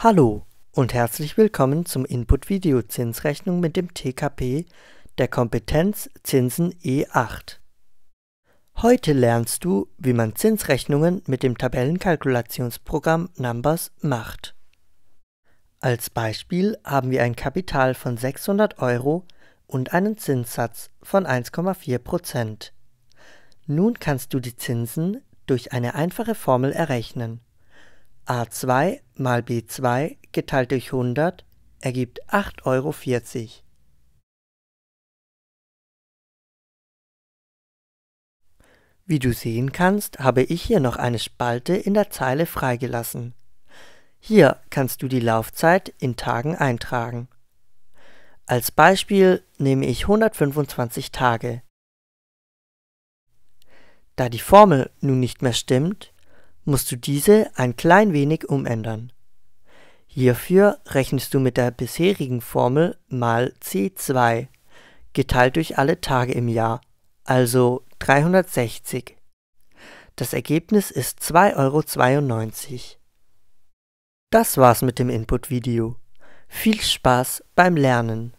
Hallo und herzlich willkommen zum Input-Video-Zinsrechnung mit dem TKP der Kompetenz Zinsen E8. Heute lernst du, wie man Zinsrechnungen mit dem Tabellenkalkulationsprogramm Numbers macht. Als Beispiel haben wir ein Kapital von 600 Euro und einen Zinssatz von 1,4%. Nun kannst du die Zinsen durch eine einfache Formel errechnen a2 mal b2 geteilt durch 100 ergibt 8,40 Euro. Wie du sehen kannst, habe ich hier noch eine Spalte in der Zeile freigelassen. Hier kannst du die Laufzeit in Tagen eintragen. Als Beispiel nehme ich 125 Tage. Da die Formel nun nicht mehr stimmt, musst du diese ein klein wenig umändern. Hierfür rechnest du mit der bisherigen Formel mal c2, geteilt durch alle Tage im Jahr, also 360. Das Ergebnis ist 2,92 Euro. Das war's mit dem Input-Video. Viel Spaß beim Lernen!